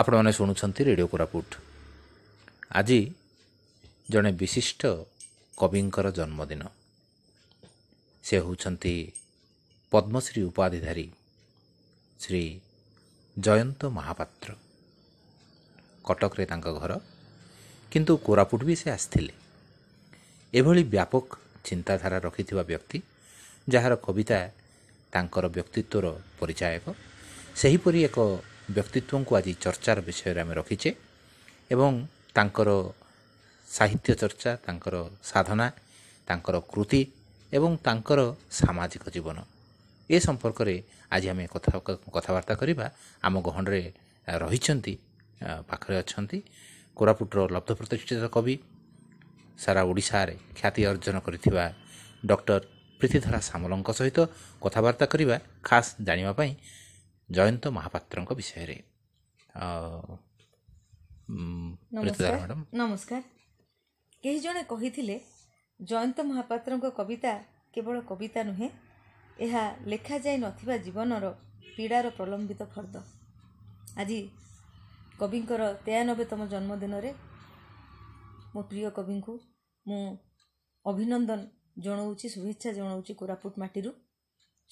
ଆପଣମାନେ ଶୁଣୁଛନ୍ତି ରେଡ଼ିଓ କୋରାପୁଟ ଆଜି ଜଣେ ବିଶିଷ୍ଟ କବିଙ୍କର ଜନ୍ମଦିନ ସେ ହେଉଛନ୍ତି ପଦ୍ମଶ୍ରୀ ଉପାଧିଧାରୀ ଶ୍ରୀ ଜୟନ୍ତ ମହାପାତ୍ର କଟକରେ ତାଙ୍କ ଘର କିନ୍ତୁ କୋରାପୁଟ ବି ସେ ଆସିଥିଲେ ଏଭଳି ବ୍ୟାପକ ଚିନ୍ତାଧାରା ରଖିଥିବା ବ୍ୟକ୍ତି ଯାହାର କବିତା ତାଙ୍କର ବ୍ୟକ୍ତିତ୍ୱର ପରିଚାୟକ ସେହିପରି ଏକ ବ୍ୟକ୍ତିତ୍ୱଙ୍କୁ ଆଜି ଚର୍ଚ୍ଚାର ବିଷୟରେ ଆମେ ରଖିଛେ ଏବଂ ତାଙ୍କର ସାହିତ୍ୟ ଚର୍ଚ୍ଚା ତାଙ୍କର ସାଧନା ତାଙ୍କର କୃତି ଏବଂ ତାଙ୍କର ସାମାଜିକ ଜୀବନ ଏ ସମ୍ପର୍କରେ ଆଜି ଆମେ କଥା କଥାବାର୍ତ୍ତା କରିବା ଆମ ଗହଣରେ ରହିଛନ୍ତି ପାଖରେ ଅଛନ୍ତି କୋରାପୁଟର ଲବ୍ଧ ପ୍ରତିଷ୍ଠିତ କବି ସାରା ଓଡ଼ିଶାରେ ଖ୍ୟାତି ଅର୍ଜନ କରିଥିବା ଡକ୍ଟର ପ୍ରୀତିଧରା ସାମଲଙ୍କ ସହିତ କଥାବାର୍ତ୍ତା କରିବା ଖାସ୍ ଜାଣିବା ପାଇଁ ଜୟନ୍ତ ମହାପାତ୍ରଙ୍କ ବିଷୟରେ ନମସ୍କାର କେହି ଜଣେ କହିଥିଲେ ଜୟନ୍ତ ମହାପାତ୍ରଙ୍କ କବିତା କେବଳ କବିତା ନୁହେଁ ଏହା ଲେଖାଯାଇ ନଥିବା ଜୀବନର ପୀଡ଼ାର ପ୍ରଲମ୍ବିତ ଫର୍ଦ୍ଦ ଆଜି କବିଙ୍କର ତେୟାନବେ ତମ ଜନ୍ମଦିନରେ ମୋ ପ୍ରିୟ କବିଙ୍କୁ ମୁଁ ଅଭିନନ୍ଦନ ଜଣାଉଛି ଶୁଭେଚ୍ଛା ଜଣାଉଛି କୋରାପୁଟ ମାଟିରୁ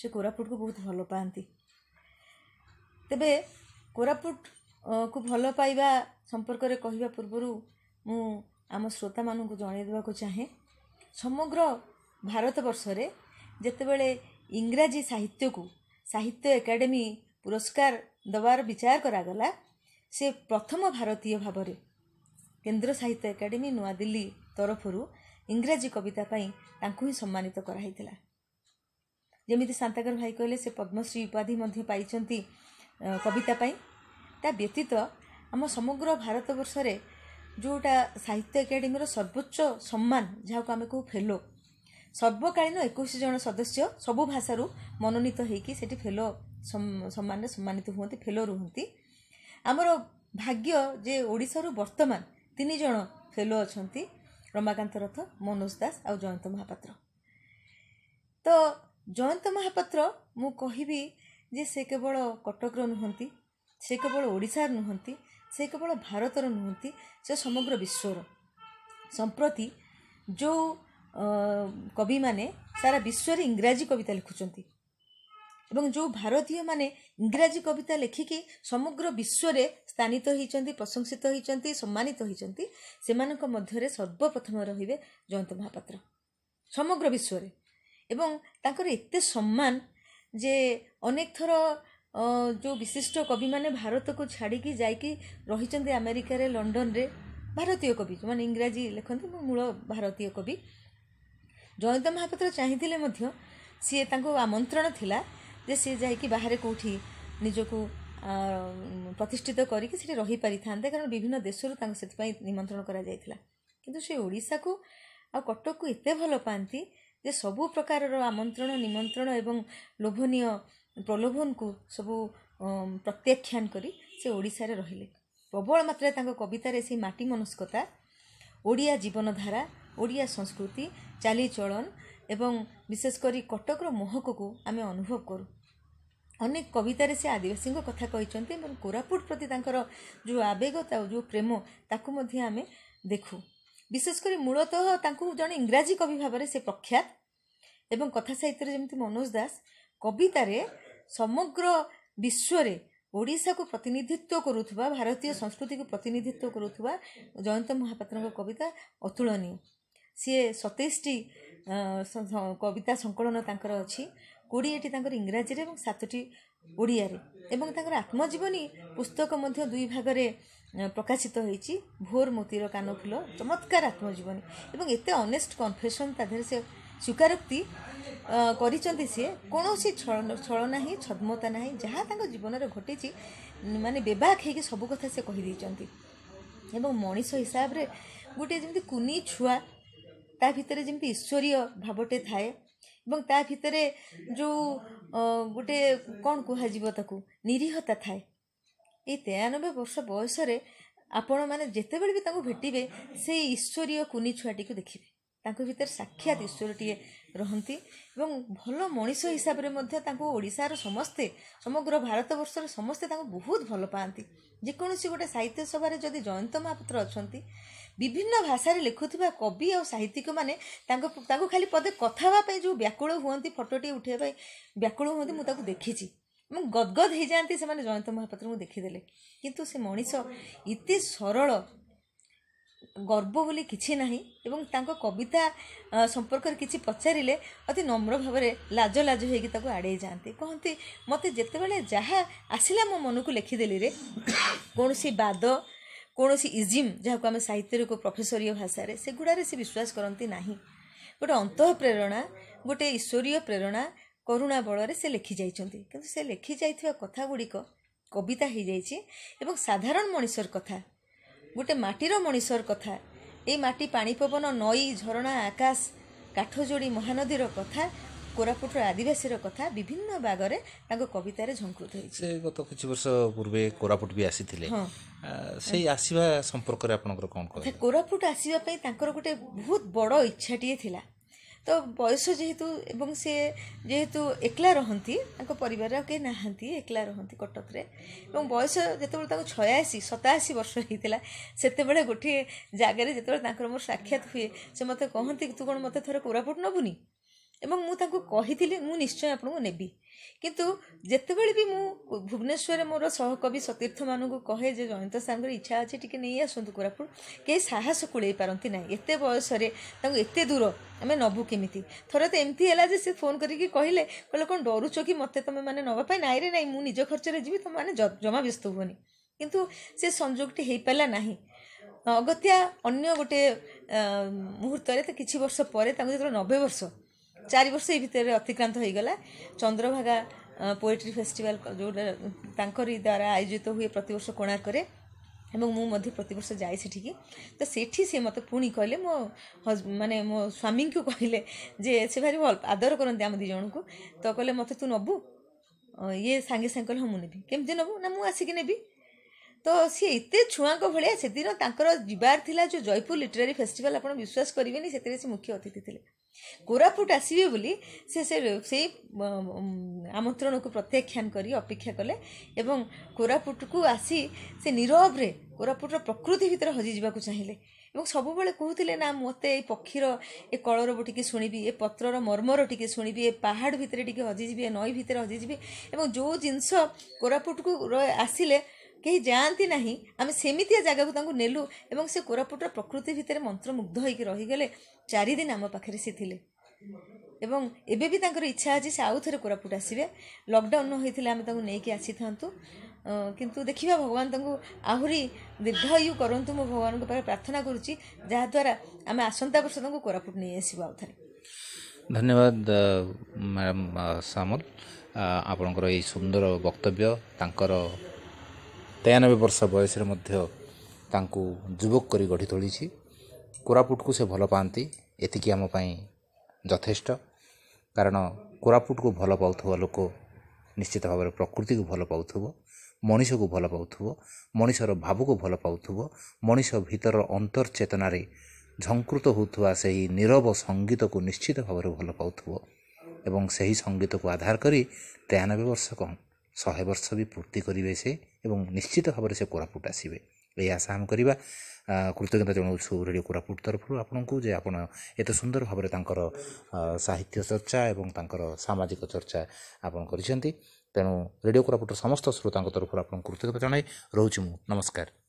ସେ କୋରାପୁଟକୁ ବହୁତ ଭଲ ପାଆନ୍ତି ତେବେ କୋରାପୁଟକୁ ଭଲ ପାଇବା ସମ୍ପର୍କରେ କହିବା ପୂର୍ବରୁ ମୁଁ ଆମ ଶ୍ରୋତାମାନଙ୍କୁ ଜଣାଇ ଦେବାକୁ ଚାହେଁ ସମଗ୍ର ଭାରତବର୍ଷରେ ଯେତେବେଳେ ଇଂରାଜୀ ସାହିତ୍ୟକୁ ସାହିତ୍ୟ ଏକାଡେମୀ ପୁରସ୍କାର ଦେବାର ବିଚାର କରାଗଲା ସେ ପ୍ରଥମ ଭାରତୀୟ ଭାବରେ କେନ୍ଦ୍ର ସାହିତ୍ୟ ଏକାଡେମୀ ନୂଆଦିଲ୍ଲୀ ତରଫରୁ ଇଂରାଜୀ କବିତା ପାଇଁ ତାଙ୍କୁ ହିଁ ସମ୍ମାନିତ କରାହୋଇଥିଲା ଯେମିତି ସାନ୍ତାଗର ଭାଇ କହିଲେ ସେ ପଦ୍ମଶ୍ରୀ ଉପାଧି ମଧ୍ୟ ପାଇଛନ୍ତି କବିତା ପାଇଁ ତା ବ୍ୟତୀତ ଆମ ସମଗ୍ର ଭାରତବର୍ଷରେ ଯେଉଁଟା ସାହିତ୍ୟ ଏକାଡେମୀର ସର୍ବୋଚ୍ଚ ସମ୍ମାନ ଯାହାକୁ ଆମେ କହୁ ଫେଲୋ ସର୍ବକାଳୀନ ଏକୋଇଶ ଜଣ ସଦସ୍ୟ ସବୁ ଭାଷାରୁ ମନୋନୀତ ହୋଇକି ସେଠି ଫେଲୋ ସମ୍ମାନରେ ସମ୍ମାନିତ ହୁଅନ୍ତି ଫେଲୋ ରୁହନ୍ତି ଆମର ଭାଗ୍ୟ ଯେ ଓଡ଼ିଶାରୁ ବର୍ତ୍ତମାନ ତିନି ଜଣ ଫେଲୋ ଅଛନ୍ତି ରମାକାନ୍ତ ରଥ ମନୋଜ ଦାସ ଆଉ ଜୟନ୍ତ ମହାପାତ୍ର ତ ଜୟନ୍ତ ମହାପାତ୍ର ମୁଁ କହିବି ଯେ ସେ କେବଳ କଟକର ନୁହନ୍ତି ସେ କେବଳ ଓଡ଼ିଶାର ନୁହଁନ୍ତି ସେ କେବଳ ଭାରତର ନୁହନ୍ତି ସେ ସମଗ୍ର ବିଶ୍ୱର ସମ୍ପ୍ରତି ଯେଉଁ କବିମାନେ ସାରା ବିଶ୍ୱରେ ଇଂରାଜୀ କବିତା ଲେଖୁଛନ୍ତି ଏବଂ ଯେଉଁ ଭାରତୀୟମାନେ ଇଂରାଜୀ କବିତା ଲେଖିକି ସମଗ୍ର ବିଶ୍ୱରେ ସ୍ଥାନିତ ହୋଇଛନ୍ତି ପ୍ରଶଂସିତ ହୋଇଛନ୍ତି ସମ୍ମାନିତ ହୋଇଛନ୍ତି ସେମାନଙ୍କ ମଧ୍ୟରେ ସର୍ବପ୍ରଥମ ରହିବେ ଜୟନ୍ତ ମହାପାତ୍ର ସମଗ୍ର ବିଶ୍ୱରେ ଏବଂ ତାଙ୍କର ଏତେ ସମ୍ମାନ ଯେ ଅନେକ ଥର ଯେଉଁ ବିଶିଷ୍ଟ କବିମାନେ ଭାରତକୁ ଛାଡ଼ିକି ଯାଇକି ରହିଛନ୍ତି ଆମେରିକାରେ ଲଣ୍ଡନରେ ଭାରତୀୟ କବି ଯେଉଁମାନେ ଇଂରାଜୀ ଲେଖନ୍ତି ମୁଁ ମୂଳ ଭାରତୀୟ କବି ଜୟନ୍ତ ମହାପାତ୍ର ଚାହିଁଥିଲେ ମଧ୍ୟ ସିଏ ତାଙ୍କୁ ଆମନ୍ତ୍ରଣ ଥିଲା ଯେ ସିଏ ଯାଇକି ବାହାରେ କେଉଁଠି ନିଜକୁ ପ୍ରତିଷ୍ଠିତ କରିକି ସେଠି ରହିପାରିଥାନ୍ତେ କାରଣ ବିଭିନ୍ନ ଦେଶରୁ ତାଙ୍କୁ ସେଥିପାଇଁ ନିମନ୍ତ୍ରଣ କରାଯାଇଥିଲା କିନ୍ତୁ ସେ ଓଡ଼ିଶାକୁ ଆଉ କଟକକୁ ଏତେ ଭଲ ପାଆନ୍ତି ଯେ ସବୁ ପ୍ରକାରର ଆମନ୍ତ୍ରଣ ନିମନ୍ତ୍ରଣ ଏବଂ ଲୋଭନୀୟ ପ୍ରଲୋଭନକୁ ସବୁ ପ୍ରତ୍ୟାଖ୍ୟାନ କରି ସେ ଓଡ଼ିଶାରେ ରହିଲେ ପ୍ରବଳ ମାତ୍ରାରେ ତାଙ୍କ କବିତାରେ ସେହି ମାଟି ମନସ୍କତା ଓଡ଼ିଆ ଜୀବନଧାରା ଓଡ଼ିଆ ସଂସ୍କୃତି ଚାଲିଚଳନ ଏବଂ ବିଶେଷ କରି କଟକର ମହକକୁ ଆମେ ଅନୁଭବ କରୁ ଅନେକ କବିତାରେ ସେ ଆଦିବାସୀଙ୍କ କଥା କହିଛନ୍ତି ଏବଂ କୋରାପୁଟ ପ୍ରତି ତାଙ୍କର ଯେଉଁ ଆବେଗତା ତା ଯେଉଁ ପ୍ରେମ ତାକୁ ମଧ୍ୟ ଆମେ ଦେଖୁ ବିଶେଷ କରି ମୂଳତଃ ତାଙ୍କୁ ଜଣେ ଇଂରାଜୀ କବି ଭାବରେ ସେ ପ୍ରଖ୍ୟାତ ଏବଂ କଥା ସାହିତ୍ୟରେ ଯେମିତି ମନୋଜ ଦାସ କବିତାରେ ସମଗ୍ର ବିଶ୍ୱରେ ଓଡ଼ିଶାକୁ ପ୍ରତିନିଧିତ୍ୱ କରୁଥିବା ଭାରତୀୟ ସଂସ୍କୃତିକୁ ପ୍ରତିନିଧିତ୍ୱ କରୁଥିବା ଜୟନ୍ତ ମହାପାତ୍ରଙ୍କ କବିତା ଅତୁଳନୀୟ ସିଏ ସତେଇଶଟି କବିତା ସଂକଳନ ତାଙ୍କର ଅଛି କୋଡ଼ିଏଟି ତାଙ୍କର ଇଂରାଜୀରେ ଏବଂ ସାତଟି ଓଡ଼ିଆରେ ଏବଂ ତାଙ୍କର ଆତ୍ମଜୀବନୀ ପୁସ୍ତକ ମଧ୍ୟ ଦୁଇ ଭାଗରେ ପ୍ରକାଶିତ ହୋଇଛି ଭୋର ମୋତିର କାନଫୁଲ ଚମତ୍କାର ଆତ୍ମଜୀବନୀ ଏବଂ ଏତେ ଅନେଷ୍ଟ କନଫେସନ୍ ତା ଦେହରେ ସେ ସ୍ୱୀକାରୋକ୍ତି କରିଛନ୍ତି ସିଏ କୌଣସି ଛଳ ନାହିଁ ଛଦ୍ମତା ନାହିଁ ଯାହା ତାଙ୍କ ଜୀବନରେ ଘଟିଛି ମାନେ ବେବାକ୍ ହେଇକି ସବୁ କଥା ସେ କହିଦେଇଛନ୍ତି ଏବଂ ମଣିଷ ହିସାବରେ ଗୋଟିଏ ଯେମିତି କୁନି ଛୁଆ ତା ଭିତରେ ଯେମିତି ଈଶ୍ୱରୀୟ ଭାବଟେ ଥାଏ ଏବଂ ତା ଭିତରେ ଯେଉଁ ଗୋଟେ କ'ଣ କୁହାଯିବ ତାକୁ ନିରୀହତା ଥାଏ ଏଇ ତେୟାନବେ ବର୍ଷ ବୟସରେ ଆପଣମାନେ ଯେତେବେଳେ ବି ତାଙ୍କୁ ଭେଟିବେ ସେଇ ଈଶ୍ୱରୀୟ କୁନି ଛୁଆଟିକୁ ଦେଖିବେ ତାଙ୍କ ଭିତରେ ସାକ୍ଷାତ ଈଶ୍ୱରଟିଏ ରହନ୍ତି ଏବଂ ଭଲ ମଣିଷ ହିସାବରେ ମଧ୍ୟ ତାଙ୍କୁ ଓଡ଼ିଶାର ସମସ୍ତେ ସମଗ୍ର ଭାରତବର୍ଷର ସମସ୍ତେ ତାଙ୍କୁ ବହୁତ ଭଲ ପାଆନ୍ତି ଯେକୌଣସି ଗୋଟେ ସାହିତ୍ୟ ସଭାରେ ଯଦି ଜୟନ୍ତ ମହାପାତ୍ର ଅଛନ୍ତି ବିଭିନ୍ନ ଭାଷାରେ ଲେଖୁଥିବା କବି ଆଉ ସାହିତ୍ୟିକମାନେ ତାଙ୍କ ତାଙ୍କୁ ଖାଲି ପଦେ କଥା ହେବା ପାଇଁ ଯେଉଁ ବ୍ୟାକୁଳ ହୁଅନ୍ତି ଫଟୋଟିଏ ଉଠାଇବା ପାଇଁ ବ୍ୟାକୁଳ ହୁଅନ୍ତି ମୁଁ ତାକୁ ଦେଖିଛି ଏବଂ ଗଦଗଦ ହେଇଯାଆନ୍ତି ସେମାନେ ଜୟନ୍ତ ମହାପାତ୍ରଙ୍କୁ ଦେଖିଦେଲେ କିନ୍ତୁ ସେ ମଣିଷ ଏତେ ସରଳ ଗର୍ବ ବୋଲି କିଛି ନାହିଁ ଏବଂ ତାଙ୍କ କବିତା ସମ୍ପର୍କରେ କିଛି ପଚାରିଲେ ଅତି ନମ୍ର ଭାବରେ ଲାଜ ଲାଜ ହେଇକି ତାକୁ ଆଡ଼େଇ ଯାଆନ୍ତି କହନ୍ତି ମୋତେ ଯେତେବେଳେ ଯାହା ଆସିଲା ମୋ ମନକୁ ଲେଖିଦେଲିରେ କୌଣସି ବାଦ କୌଣସି ଇଜିମ୍ ଯାହାକୁ ଆମେ ସାହିତ୍ୟରେ ପ୍ରଫେସରୀୟ ଭାଷାରେ ସେଗୁଡ଼ାରେ ସେ ବିଶ୍ୱାସ କରନ୍ତି ନାହିଁ ଗୋଟେ ଅନ୍ତଃ ପ୍ରେରଣା ଗୋଟେ ଈଶ୍ୱରୀୟ ପ୍ରେରଣା କରୁଣା ବଳରେ ସେ ଲେଖିଯାଇଛନ୍ତି କିନ୍ତୁ ସେ ଲେଖିଯାଇଥିବା ଯାଇଥିବା କଥାଗୁଡ଼ିକ କବିତା ହୋଇଯାଇଛି ଏବଂ ସାଧାରଣ ମଣିଷର କଥା ଗୋଟେ ମାଟିର ମଣିଷର କଥା ଏଇ ମାଟି ପାଣି ପବନ ନଈ ଝରଣା ଆକାଶ କାଠଯୋଡ଼ି ମହାନଦୀର କଥା କୋରାପୁଟର ଆଦିବାସୀର କଥା ବିଭିନ୍ନ ବାଗରେ ତାଙ୍କ କବିତାରେ ଝଙ୍କୃତ ହେଇଛି ସେ ଗତ କିଛି ବର୍ଷ ପୂର୍ବେ କୋରାପୁଟ ବି ଆସିଥିଲେ ସେଇ ଆସିବା ସମ୍ପର୍କରେ ଆପଣଙ୍କର କ'ଣ କହିବେ କୋରାପୁଟ ଆସିବା ପାଇଁ ତାଙ୍କର ଗୋଟେ ବହୁତ ବଡ଼ ଇଚ୍ଛାଟିଏ ଥିଲା ତ ବୟସ ଯେହେତୁ ଏବଂ ସେ ଯେହେତୁ ଏକଲା ରହନ୍ତି ତାଙ୍କ ପରିବାରରେ ଆଉ କେହି ନାହାନ୍ତି ଏକଲା ରହନ୍ତି କଟକରେ ଏବଂ ବୟସ ଯେତେବେଳେ ତାଙ୍କୁ ଛୟାଅଶୀ ସତାଅଶୀ ବର୍ଷ ହେଇଥିଲା ସେତେବେଳେ ଗୋଟିଏ ଜାଗାରେ ଯେତେବେଳେ ତାଙ୍କର ମୋର ସାକ୍ଷାତ ହୁଏ ସେ ମୋତେ କହନ୍ତି ତୁ କ'ଣ ମୋତେ ଥରେ କୋରାପୁଟ ନେବୁନି ଏବଂ ମୁଁ ତାଙ୍କୁ କହିଥିଲି ମୁଁ ନିଶ୍ଚୟ ଆପଣଙ୍କୁ ନେବି କିନ୍ତୁ ଯେତେବେଳେ ବି ମୁଁ ଭୁବନେଶ୍ୱରରେ ମୋର ସହକବି ସତୀର୍ଥମାନଙ୍କୁ କହେ ଯେ ଜୟନ୍ତ ସାର୍ଙ୍କର ଇଚ୍ଛା ଅଛି ଟିକେ ନେଇ ଆସନ୍ତୁ କୋରାପୁଟ କେହି ସାହସ କୁଳେଇ ପାରନ୍ତି ନାହିଁ ଏତେ ବୟସରେ ତାଙ୍କୁ ଏତେ ଦୂର ଆମେ ନେବୁ କେମିତି ଥରେ ତ ଏମିତି ହେଲା ଯେ ସେ ଫୋନ୍ କରିକି କହିଲେ କହିଲେ କ'ଣ ଡରୁଛ କି ମୋତେ ତୁମେମାନେ ନେବା ପାଇଁ ନାଇଁରେ ନାଇଁ ମୁଁ ନିଜ ଖର୍ଚ୍ଚରେ ଯିବି ତୁମେମାନେ ଜମା ବ୍ୟସ୍ତ ହୁଅନି କିନ୍ତୁ ସେ ସଂଯୋଗଟି ହେଇପାରିଲା ନାହିଁ ଅଗତ୍ୟା ଅନ୍ୟ ଗୋଟେ ମୁହୂର୍ତ୍ତରେ ତ କିଛି ବର୍ଷ ପରେ ତାଙ୍କୁ ଯେତେବେଳେ ନବେ ବର୍ଷ ଚାରି ବର୍ଷ ଏଇ ଭିତରେ ଅତିକ୍ରାନ୍ତ ହୋଇଗଲା ଚନ୍ଦ୍ରଭାଗା ପୋଏଟ୍ରି ଫେଷ୍ଟିଭାଲ୍ ଯେଉଁଟା ତାଙ୍କରି ଦ୍ୱାରା ଆୟୋଜିତ ହୁଏ ପ୍ରତିବର୍ଷ କୋଣାର୍କରେ ଏବଂ ମୁଁ ମଧ୍ୟ ପ୍ରତିବର୍ଷ ଯାଏ ସେଠିକି ତ ସେଠି ସେ ମୋତେ ପୁଣି କହିଲେ ମୋ ମାନେ ମୋ ସ୍ୱାମୀଙ୍କୁ କହିଲେ ଯେ ସେ ଭାରି ଭଲ ଆଦର କରନ୍ତି ଆମ ଦୁଇ ଜଣଙ୍କୁ ତ କହିଲେ ମୋତେ ତୁ ନେବୁ ଇଏ ସାଙ୍ଗେ ସାଙ୍ଗେ କହିଲେ ହଁ ମୁଁ ନେବି କେମିତି ନେବୁ ନା ମୁଁ ଆସିକି ନେବି ତ ସିଏ ଏତେ ଛୁଆଙ୍କ ଭଳିଆ ସେଦିନ ତାଙ୍କର ଯିବାର ଥିଲା ଯେଉଁ ଜୟପୁର ଲିଟରାରୀ ଫେଷ୍ଟିଭାଲ୍ ଆପଣ ବିଶ୍ୱାସ କରିବେନି ସେଥିରେ ସେ ମୁଖ୍ୟ ଅତିଥି ଥିଲେ କୋରାପୁଟ ଆସିବେ ବୋଲି ସେ ସେ ସେଇ ଆମନ୍ତ୍ରଣକୁ ପ୍ରତ୍ୟାଖ୍ୟାନ କରି ଅପେକ୍ଷା କଲେ ଏବଂ କୋରାପୁଟକୁ ଆସି ସେ ନିରବରେ କୋରାପୁଟର ପ୍ରକୃତି ଭିତରେ ହଜିଯିବାକୁ ଚାହିଁଲେ ଏବଂ ସବୁବେଳେ କହୁଥିଲେ ନା ମୋତେ ଏଇ ପକ୍ଷୀର ଏ କଳରବ ଟିକେ ଶୁଣିବି ଏ ପତ୍ରର ମର୍ମର ଟିକେ ଶୁଣିବି ଏ ପାହାଡ଼ ଭିତରେ ଟିକେ ହଜିଯିବି ଏ ନଈ ଭିତରେ ହଜିଯିବି ଏବଂ ଯେଉଁ ଜିନିଷ କୋରାପୁଟକୁ ଆସିଲେ କେହି ଯାଆନ୍ତି ନାହିଁ ଆମେ ସେମିତିଆ ଜାଗାକୁ ତାଙ୍କୁ ନେଲୁ ଏବଂ ସେ କୋରାପୁଟର ପ୍ରକୃତି ଭିତରେ ମନ୍ତ୍ରମୁଗ୍ଧ ହୋଇକି ରହିଗଲେ ଚାରିଦିନ ଆମ ପାଖରେ ସେ ଥିଲେ ଏବଂ ଏବେ ବି ତାଙ୍କର ଇଚ୍ଛା ଅଛି ସେ ଆଉ ଥରେ କୋରାପୁଟ ଆସିବେ ଲକଡ଼ାଉନ ହୋଇଥିଲେ ଆମେ ତାଙ୍କୁ ନେଇକି ଆସିଥାନ୍ତୁ କିନ୍ତୁ ଦେଖିବା ଭଗବାନ ତାଙ୍କୁ ଆହୁରି ଦୀର୍ଘାୟୁ କରନ୍ତୁ ମୁଁ ଭଗବାନଙ୍କ ପାଖରେ ପ୍ରାର୍ଥନା କରୁଛି ଯାହାଦ୍ୱାରା ଆମେ ଆସନ୍ତା ବର୍ଷ ତାଙ୍କୁ କୋରାପୁଟ ନେଇ ଆସିବୁ ଆଉ ଥରେ ଧନ୍ୟବାଦ ମ୍ୟାଡ଼ାମ୍ ସାମଲ ଆପଣଙ୍କର ଏହି ସୁନ୍ଦର ବକ୍ତବ୍ୟ ତାଙ୍କର ତେୟାନବେ ବର୍ଷ ବୟସରେ ମଧ୍ୟ ତାଙ୍କୁ ଯୁବକ କରି ଗଢ଼ି ତୋଳିଛି କୋରାପୁଟକୁ ସେ ଭଲ ପାଆନ୍ତି ଏତିକି ଆମ ପାଇଁ ଯଥେଷ୍ଟ କାରଣ କୋରାପୁଟକୁ ଭଲ ପାଉଥିବା ଲୋକ ନିଶ୍ଚିତ ଭାବରେ ପ୍ରକୃତିକୁ ଭଲ ପାଉଥିବ ମଣିଷକୁ ଭଲ ପାଉଥିବ ମଣିଷର ଭାବକୁ ଭଲ ପାଉଥିବ ମଣିଷ ଭିତର ଅନ୍ତର୍ଚେତନାରେ ଝଙ୍କୃତ ହେଉଥିବା ସେହି ନୀରବ ସଙ୍ଗୀତକୁ ନିଶ୍ଚିତ ଭାବରେ ଭଲ ପାଉଥିବ ଏବଂ ସେହି ସଙ୍ଗୀତକୁ ଆଧାର କରି ତେୟାନବେ ବର୍ଷ କ'ଣ ଶହେ ବର୍ଷ ବି ପୂର୍ତ୍ତି କରିବେ ସେ ଏବଂ ନିଶ୍ଚିତ ଭାବରେ ସେ କୋରାପୁଟ ଆସିବେ ଏହି ଆଶା ଆମେ କରିବା କୃତଜ୍ଞତା ଜଣାଉଛୁ ରେଡ଼ିଓ କୋରାପୁଟ ତରଫରୁ ଆପଣଙ୍କୁ ଯେ ଆପଣ ଏତେ ସୁନ୍ଦର ଭାବରେ ତାଙ୍କର ସାହିତ୍ୟ ଚର୍ଚ୍ଚା ଏବଂ ତାଙ୍କର ସାମାଜିକ ଚର୍ଚ୍ଚା ଆପଣ କରିଛନ୍ତି ତେଣୁ ରେଡ଼ିଓ କୋରାପୁଟର ସମସ୍ତ ଶ୍ରୋତାଙ୍କ ତରଫରୁ ଆପଣଙ୍କୁ କୃତଜ୍ଞତା ଜଣାଇ ରହୁଛି ମୁଁ ନମସ୍କାର